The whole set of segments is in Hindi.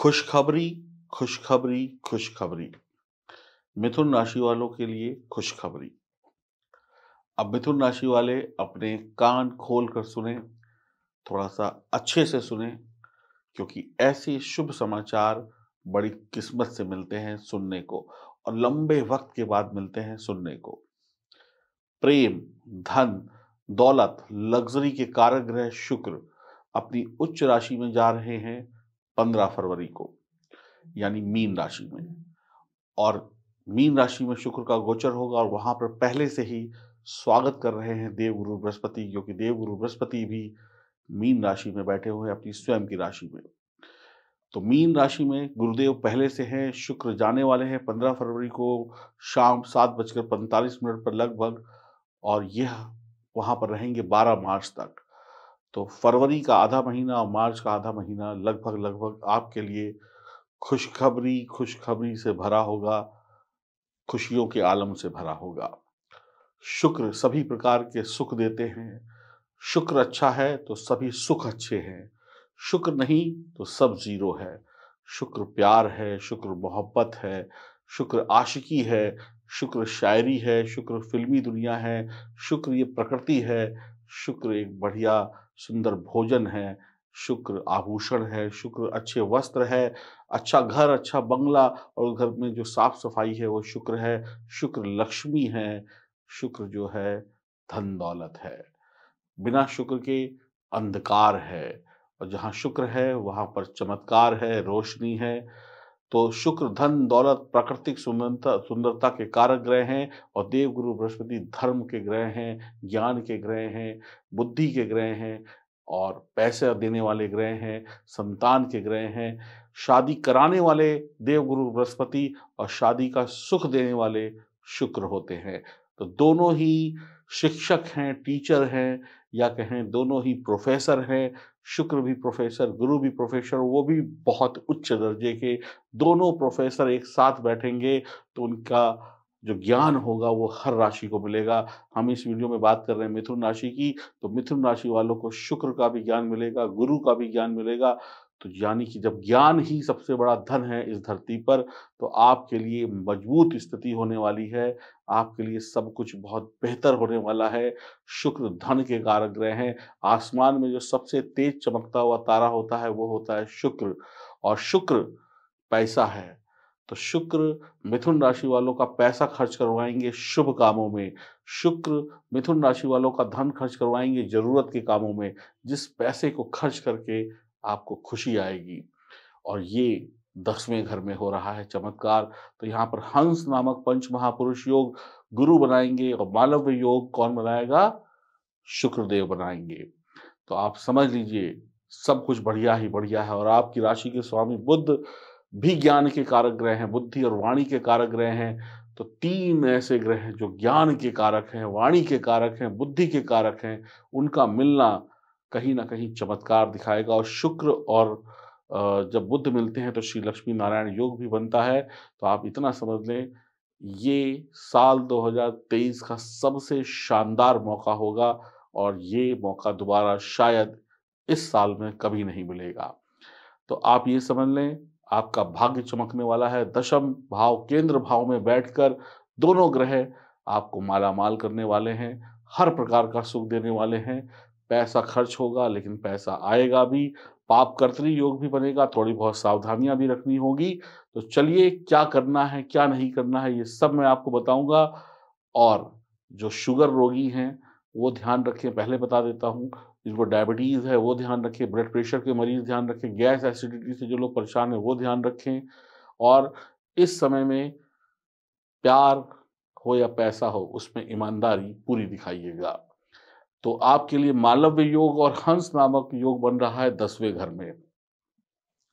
खुशखबरी खुशखबरी खुशखबरी मिथुन राशि वालों के लिए खुशखबरी अब मिथुन राशि वाले अपने कान खोल कर सुने थोड़ा सा अच्छे से सुने क्योंकि ऐसे शुभ समाचार बड़ी किस्मत से मिलते हैं सुनने को और लंबे वक्त के बाद मिलते हैं सुनने को प्रेम धन दौलत लग्जरी के कारक ग्रह शुक्र अपनी उच्च राशि में जा रहे हैं पंद्रह फरवरी को यानी मीन राशि में और मीन राशि में शुक्र का गोचर होगा और वहाँ पर पहले से ही स्वागत कर रहे हैं देवगुरु बृहस्पति क्योंकि देवगुरु बृहस्पति भी मीन राशि में बैठे हुए हैं अपनी स्वयं की राशि में तो मीन राशि में गुरुदेव पहले से हैं शुक्र जाने वाले हैं पंद्रह फरवरी को शाम सात बजकर पैंतालीस मिनट पर लगभग और यह वहाँ पर रहेंगे बारह मार्च तक तो फरवरी का आधा महीना और मार्च का आधा महीना लगभग लगभग आपके लिए खुशखबरी खुशखबरी से भरा होगा खुशियों के आलम से भरा होगा शुक्र सभी प्रकार के सुख देते हैं शुक्र अच्छा है तो सभी सुख अच्छे हैं शुक्र नहीं तो सब जीरो है शुक्र प्यार है शुक्र मोहब्बत है शुक्र आशिकी है शुक्र शायरी है शुक्र फिल्मी दुनिया है शुक्र ये प्रकृति है शुक्र एक बढ़िया सुंदर भोजन है शुक्र आभूषण है शुक्र अच्छे वस्त्र है अच्छा घर अच्छा बंगला और घर में जो साफ सफाई है वो शुक्र है शुक्र लक्ष्मी है शुक्र जो है धन दौलत है बिना शुक्र के अंधकार है और जहाँ शुक्र है वहाँ पर चमत्कार है रोशनी है तो शुक्र धन दौलत प्राकृतिक सुंदरता सुंदरता के कारक ग्रह हैं और देवगुरु बृहस्पति धर्म के ग्रह हैं ज्ञान के ग्रह हैं बुद्धि के ग्रह हैं और पैसे देने वाले ग्रह हैं संतान के ग्रह हैं शादी कराने वाले देव गुरु बृहस्पति और शादी का सुख देने वाले शुक्र होते हैं तो दोनों ही शिक्षक हैं टीचर हैं या कहें दोनों ही प्रोफेसर हैं शुक्र भी प्रोफेसर गुरु भी प्रोफेसर वो भी बहुत उच्च दर्जे के दोनों प्रोफेसर एक साथ बैठेंगे तो उनका जो ज्ञान होगा वो हर राशि को मिलेगा हम इस वीडियो में बात कर रहे हैं मिथुन राशि की तो मिथुन राशि वालों को शुक्र का भी ज्ञान मिलेगा गुरु का भी ज्ञान मिलेगा तो यानी कि जब ज्ञान ही सबसे बड़ा धन है इस धरती पर तो आपके लिए मजबूत स्थिति होने वाली है आपके लिए सब कुछ बहुत बेहतर होने वाला है शुक्र धन के कारक ग्रह हैं आसमान में जो सबसे तेज चमकता हुआ तारा होता है वो होता है शुक्र और शुक्र पैसा है तो शुक्र मिथुन राशि वालों का पैसा खर्च करवाएंगे शुभ कामों में शुक्र मिथुन राशि वालों का धन खर्च करवाएंगे जरूरत के कामों में जिस पैसे को खर्च करके आपको खुशी आएगी और ये दसवें घर में हो रहा है चमत्कार तो यहाँ पर हंस नामक पंच महापुरुष योग गुरु बनाएंगे और मालव योग कौन बनाएगा शुक्रदेव बनाएंगे तो आप समझ लीजिए सब कुछ बढ़िया ही बढ़िया है और आपकी राशि के स्वामी बुद्ध भी ज्ञान के कारक ग्रह हैं बुद्धि और वाणी के कारक ग्रह हैं तो तीन ऐसे ग्रह हैं जो ज्ञान के कारक हैं वाणी के कारक हैं बुद्धि के कारक हैं उनका मिलना कहीं ना कहीं चमत्कार दिखाएगा और शुक्र और जब बुद्ध मिलते हैं तो श्री लक्ष्मी नारायण योग भी बनता है तो आप इतना समझ लें ये साल 2023 का सबसे शानदार मौका होगा और ये मौका दोबारा शायद इस साल में कभी नहीं मिलेगा तो आप ये समझ लें आपका भाग्य चमकने वाला है दशम भाव केंद्र भाव में बैठकर दोनों ग्रह आपको मालामाल करने वाले हैं हर प्रकार का सुख देने वाले हैं पैसा खर्च होगा लेकिन पैसा आएगा भी पापकर्तरी योग भी बनेगा थोड़ी बहुत सावधानियां भी रखनी होगी तो चलिए क्या करना है क्या नहीं करना है ये सब मैं आपको बताऊंगा और जो शुगर रोगी हैं वो ध्यान रखें पहले बता देता हूँ जिनको डायबिटीज़ है वो ध्यान रखें ब्लड प्रेशर के मरीज़ ध्यान रखें गैस एसिडिटी से जो लोग परेशान हैं वो ध्यान रखें और इस समय में प्यार हो या पैसा हो उसमें ईमानदारी पूरी दिखाइएगा तो आपके लिए मालव्य योग और हंस नामक योग बन रहा है दसवें घर में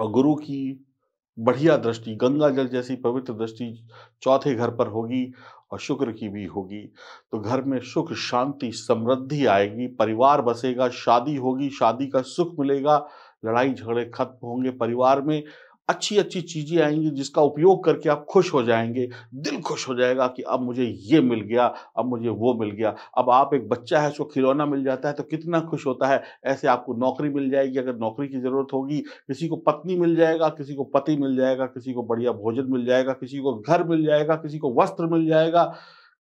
और गुरु की बढ़िया दृष्टि गंगा जल जैसी पवित्र दृष्टि चौथे घर पर होगी और शुक्र की भी होगी तो घर में सुख शांति समृद्धि आएगी परिवार बसेगा शादी होगी शादी का सुख मिलेगा लड़ाई झगड़े खत्म होंगे परिवार में अच्छी अच्छी चीज़ें आएंगी जिसका उपयोग करके आप खुश हो जाएंगे दिल खुश हो जाएगा कि अब मुझे ये मिल गया अब मुझे वो मिल गया अब आप एक बच्चा है उसको खिलौना मिल जाता है तो कितना खुश होता है ऐसे आपको नौकरी मिल जाएगी अगर नौकरी की ज़रूरत होगी किसी को पत्नी मिल जाएगा किसी को पति मिल जाएगा किसी को बढ़िया भोजन मिल जाएगा किसी को घर मिल जाएगा किसी को वस्त्र मिल जाएगा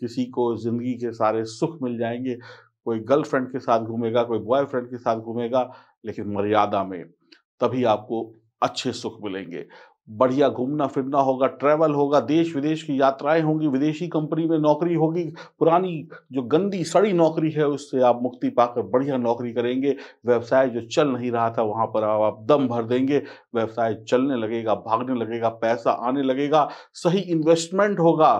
किसी को ज़िंदगी के सारे सुख मिल जाएंगे कोई गर्लफ्रेंड के साथ घूमेगा कोई बॉयफ्रेंड के साथ घूमेगा लेकिन मर्यादा में तभी आपको अच्छे सुख मिलेंगे बढ़िया घूमना फिरना होगा ट्रैवल होगा देश विदेश की यात्राएं होंगी विदेशी कंपनी में नौकरी होगी पुरानी जो गंदी सड़ी नौकरी है उससे आप मुक्ति पाकर बढ़िया नौकरी करेंगे व्यवसाय जो चल नहीं रहा था वहां पर आप दम भर देंगे व्यवसाय चलने लगेगा भागने लगेगा पैसा आने लगेगा सही इन्वेस्टमेंट होगा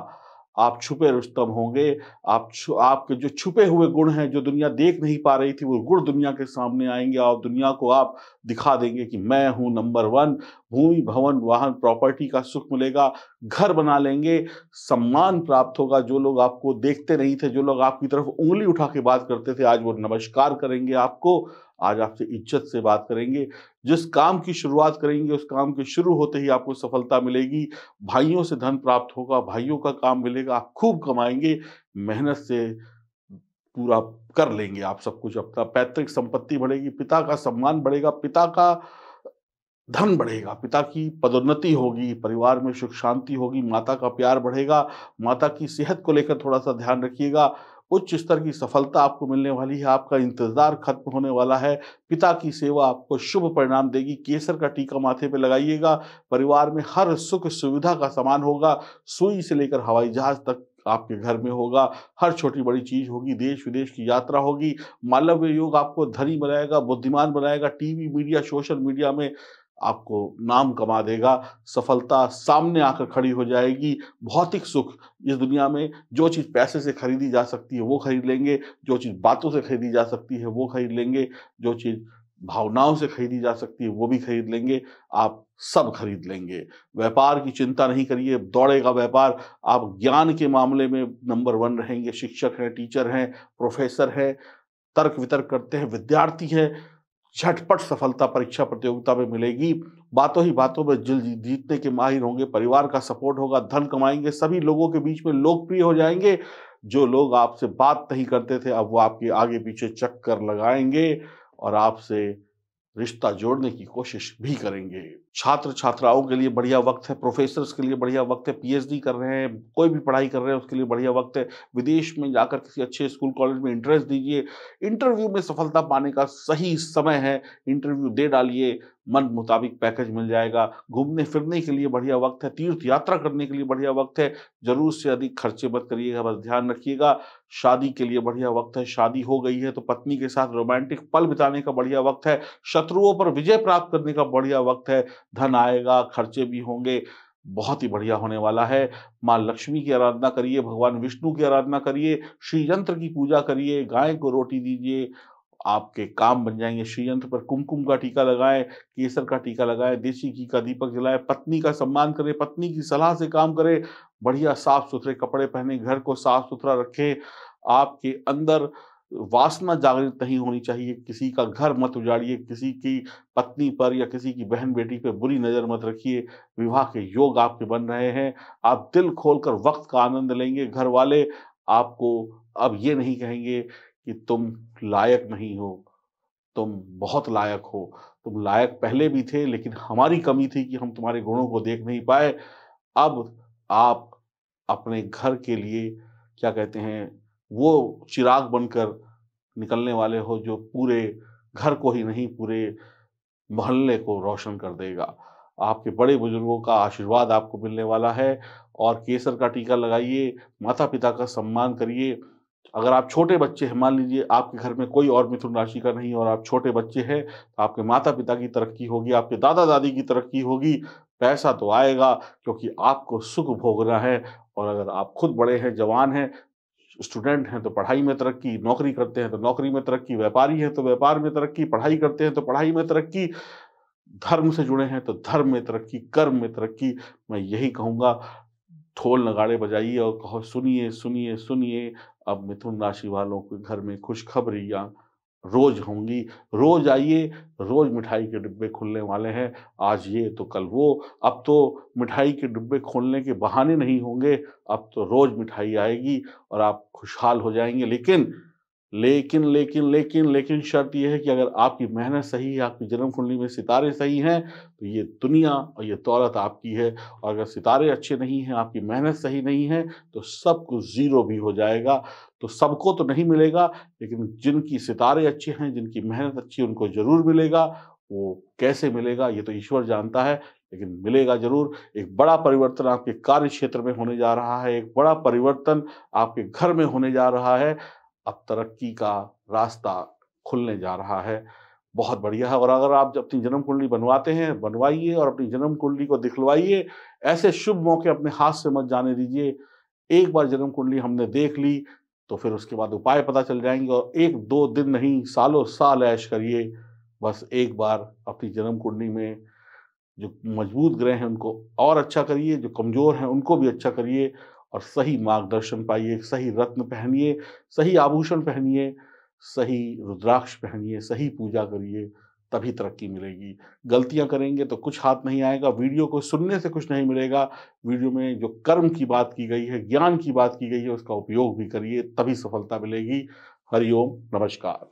आप छुपे रुस्तम होंगे आप छु आपके जो छुपे हुए गुण हैं जो दुनिया देख नहीं पा रही थी वो गुण दुनिया के सामने आएंगे और दुनिया को आप दिखा देंगे कि मैं हूं नंबर वन भूमि भवन वाहन प्रॉपर्टी का सुख मिलेगा घर बना लेंगे सम्मान प्राप्त होगा जो लोग आपको देखते नहीं थे जो लोग आपकी तरफ उंगली उठा के बात करते थे आज वो नमस्कार करेंगे आपको आज आपसे इज्जत से बात करेंगे जिस काम की शुरुआत करेंगे उस काम के शुरू होते ही आपको सफलता मिलेगी भाइयों से धन प्राप्त होगा भाइयों का काम मिलेगा आप खूब कमाएंगे मेहनत से पूरा कर लेंगे आप सब कुछ अपना पैतृक संपत्ति बढ़ेगी पिता का सम्मान बढ़ेगा पिता का धन बढ़ेगा पिता की पदोन्नति होगी परिवार में सुख शांति होगी माता का प्यार बढ़ेगा माता की सेहत को लेकर थोड़ा सा ध्यान रखिएगा उच्च स्तर की सफलता आपको मिलने वाली है आपका इंतजार खत्म होने वाला है पिता की सेवा आपको शुभ परिणाम देगी केसर का टीका माथे पे लगाइएगा परिवार में हर सुख सुविधा का सामान होगा सुई से लेकर हवाई जहाज तक आपके घर में होगा हर छोटी बड़ी चीज होगी देश विदेश की यात्रा होगी मालव्य योग आपको धनी बनाएगा बुद्धिमान बनाएगा टीवी मीडिया सोशल मीडिया में आपको नाम कमा देगा सफलता सामने आकर खड़ी हो जाएगी भौतिक सुख इस दुनिया में जो चीज़ पैसे से खरीदी जा सकती है वो खरीद लेंगे जो चीज़ बातों से खरीदी जा सकती है वो खरीद लेंगे जो चीज़ भावनाओं से खरीदी जा सकती है वो भी खरीद लेंगे आप सब खरीद लेंगे व्यापार की चिंता नहीं करिए दौड़ेगा व्यापार आप ज्ञान के मामले में नंबर वन रहेंगे शिक्षक हैं टीचर हैं प्रोफेसर हैं तर्क वितर्क करते हैं विद्यार्थी हैं झटपट सफलता परीक्षा प्रतियोगिता में मिलेगी बातों ही बातों में जल जीतने के माहिर होंगे परिवार का सपोर्ट होगा धन कमाएंगे सभी लोगों के बीच में लोकप्रिय हो जाएंगे जो लोग आपसे बात नहीं करते थे अब वो आपके आगे पीछे चक्कर लगाएंगे और आपसे रिश्ता जोड़ने की कोशिश भी करेंगे छात्र छात्राओं के लिए बढ़िया वक्त है प्रोफेसर्स के लिए बढ़िया वक्त है पीएचडी कर रहे हैं कोई भी पढ़ाई कर रहे हैं उसके लिए बढ़िया वक्त है विदेश में जाकर किसी अच्छे स्कूल कॉलेज में इंटरेस्ट दीजिए इंटरव्यू में सफलता पाने का सही समय है इंटरव्यू दे डालिए मन मुताबिक पैकेज मिल जाएगा घूमने फिरने के लिए बढ़िया वक्त है तीर्थ यात्रा करने के लिए बढ़िया वक्त है जरूर से अधिक खर्चे मत करिएगा बस ध्यान रखिएगा शादी के लिए बढ़िया वक्त है शादी हो गई है तो पत्नी के साथ रोमांटिक पल बिताने का बढ़िया वक्त है शत्रुओं पर विजय प्राप्त करने का बढ़िया वक्त है धन आएगा खर्चे भी होंगे बहुत ही बढ़िया होने वाला है माँ लक्ष्मी की आराधना करिए भगवान विष्णु की आराधना करिए श्री यंत्र की पूजा करिए गाय को रोटी दीजिए आपके काम बन जाएंगे श्री यंत्र पर कुमकुम का टीका लगाएं केसर का टीका लगाएं देसी घी का दीपक जलाएं पत्नी का सम्मान करें पत्नी की सलाह से काम करें बढ़िया साफ सुथरे कपड़े पहने घर को साफ सुथरा रखें आपके अंदर वासना जागृत नहीं होनी चाहिए किसी का घर मत उजाड़िए किसी की पत्नी पर या किसी की बहन बेटी पर बुरी नज़र मत रखिए विवाह के योग आपके बन रहे हैं आप दिल खोलकर वक्त का आनंद लेंगे घर वाले आपको अब ये नहीं कहेंगे कि तुम लायक नहीं हो तुम बहुत लायक हो तुम लायक पहले भी थे लेकिन हमारी कमी थी कि हम तुम्हारे गुणों को देख नहीं पाए अब आप अपने घर के लिए क्या कहते हैं वो चिराग बनकर निकलने वाले हो जो पूरे घर को ही नहीं पूरे मोहल्ले को रोशन कर देगा आपके बड़े बुजुर्गों का आशीर्वाद आपको मिलने वाला है और केसर का टीका लगाइए माता पिता का सम्मान करिए अगर आप छोटे बच्चे हैं मान लीजिए आपके घर में कोई और मिथुन राशि का नहीं और आप छोटे बच्चे हैं तो आपके माता पिता की तरक्की होगी आपके दादा दादी की तरक्की होगी पैसा तो आएगा क्योंकि आपको सुख भोगना है और अगर आप खुद बड़े हैं जवान हैं स्टूडेंट हैं तो पढ़ाई में तरक्की नौकरी करते हैं तो नौकरी में तरक्की व्यापारी हैं तो व्यापार में तरक्की पढ़ाई करते हैं तो पढ़ाई में तरक्की धर्म से जुड़े हैं तो धर्म में तरक्की कर्म में तरक्की मैं यही कहूँगा ढोल नगाड़े बजाइए और कहो सुनिए सुनिए सुनिए अब मिथुन राशि वालों के घर में खुशखबरियाँ रोज होंगी रोज आइए रोज मिठाई के डिब्बे खुलने वाले हैं आज ये तो कल वो अब तो मिठाई के डिब्बे खोलने के बहाने नहीं होंगे अब तो रोज मिठाई आएगी और आप खुशहाल हो जाएंगे लेकिन लेकिन लेकिन लेकिन लेकिन शर्त यह है कि अगर आपकी मेहनत सही है आपकी जन्म कुंडली में सितारे सही हैं तो ये दुनिया और ये दौलत आपकी है और अगर सितारे अच्छे नहीं हैं आपकी मेहनत सही नहीं है तो सब कुछ ज़ीरो भी हो जाएगा तो सबको तो नहीं मिलेगा लेकिन जिनकी सितारे अच्छे हैं जिनकी मेहनत अच्छी उनको ज़रूर मिलेगा वो कैसे मिलेगा ये तो ईश्वर जानता है लेकिन मिलेगा जरूर एक बड़ा परिवर्तन आपके कार्य क्षेत्र में होने जा रहा है एक बड़ा परिवर्तन आपके घर में होने जा रहा है अब तरक्की का रास्ता खुलने जा रहा है बहुत बढ़िया है और अगर आप अपनी जन्म कुंडली बनवाते हैं बनवाइए और अपनी जन्म कुंडली को दिखलवाइए ऐसे शुभ मौके अपने हाथ से मत जाने दीजिए एक बार जन्म कुंडली हमने देख ली तो फिर उसके बाद उपाय पता चल जाएंगे और एक दो दिन नहीं सालों साल ऐश करिए बस एक बार अपनी जन्म कुंडली में जो मजबूत ग्रह हैं उनको और अच्छा करिए जो कमज़ोर हैं उनको भी अच्छा करिए और सही मार्गदर्शन पाइए सही रत्न पहनिए सही आभूषण पहनिए सही रुद्राक्ष पहनिए सही पूजा करिए तभी तरक्की मिलेगी गलतियां करेंगे तो कुछ हाथ नहीं आएगा वीडियो को सुनने से कुछ नहीं मिलेगा वीडियो में जो कर्म की बात की गई है ज्ञान की बात की गई है उसका उपयोग भी करिए तभी सफलता मिलेगी हरिओम नमस्कार